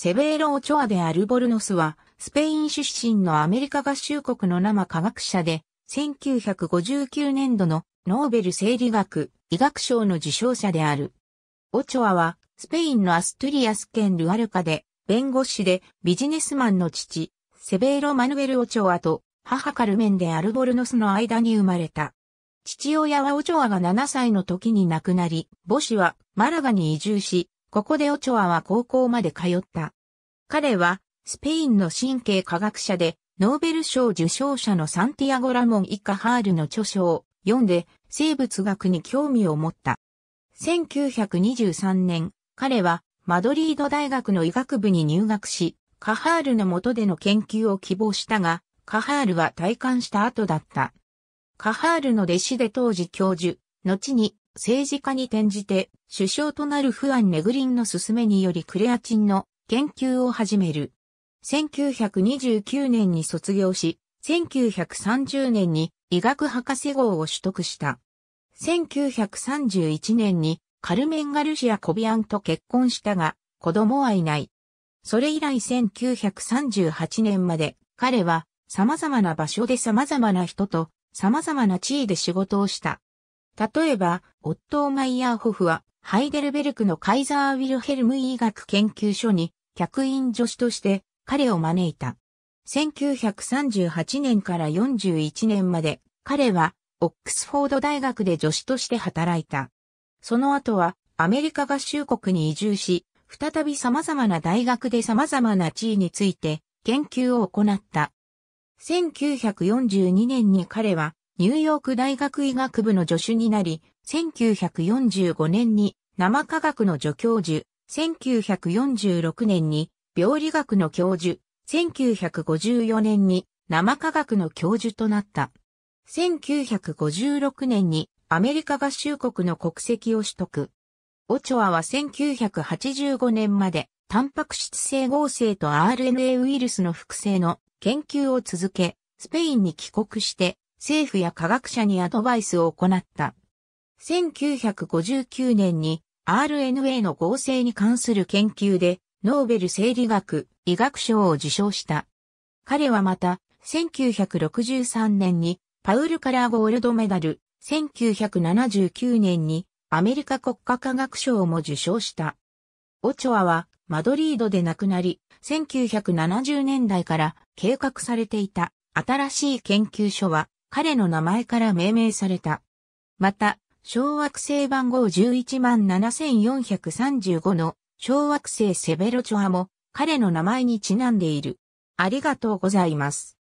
セベーロ・オチョアでアルボルノスは、スペイン出身のアメリカ合衆国の生科学者で、1959年度のノーベル生理学医学賞の受賞者である。オチョアは、スペインのアストゥリアス県ルアルカで、弁護士でビジネスマンの父、セベーロ・マヌエル・オチョアと、母カルメンでアルボルノスの間に生まれた。父親はオチョアが7歳の時に亡くなり、母子はマラガに移住し、ここでオチョアは高校まで通った。彼は、スペインの神経科学者で、ノーベル賞受賞者のサンティアゴ・ラモン・イカ・ハールの著書を読んで、生物学に興味を持った。1923年、彼は、マドリード大学の医学部に入学し、カハールの下での研究を希望したが、カハールは退官した後だった。カハールの弟子で当時教授、後に政治家に転じて首相となるフアン・ネグリンの勧めによりクレアチンの研究を始める。1929年に卒業し、1930年に医学博士号を取得した。1931年にカルメン・ガルシア・コビアンと結婚したが、子供はいない。それ以来1938年まで彼は様々な場所で様々な人と様々な地位で仕事をした。例えば、オットー・マイヤーホフはハイデルベルクのカイザー・ウィルヘルム医学研究所に客員助手として彼を招いた。1938年から41年まで彼はオックスフォード大学で助手として働いた。その後はアメリカ合衆国に移住し、再び様々な大学で様々な地位について研究を行った。1942年に彼はニューヨーク大学医学部の助手になり、1945年に生科学の助教授、1946年に病理学の教授、1954年に生科学の教授となった。1956年にアメリカ合衆国の国籍を取得。オチョアは1985年までタンパク質性合成と RNA ウイルスの複製の研究を続け、スペインに帰国して政府や科学者にアドバイスを行った。1959年に RNA の合成に関する研究で、ノーベル生理学、医学賞を受賞した。彼はまた、1963年に、パウル・カラーゴールドメダル、1979年に、アメリカ国家科学賞も受賞した。オチョアは、マドリードで亡くなり、1970年代から計画されていた新しい研究所は彼の名前から命名された。また、小惑星番号117,435の小惑星セベロチョアも彼の名前にちなんでいる。ありがとうございます。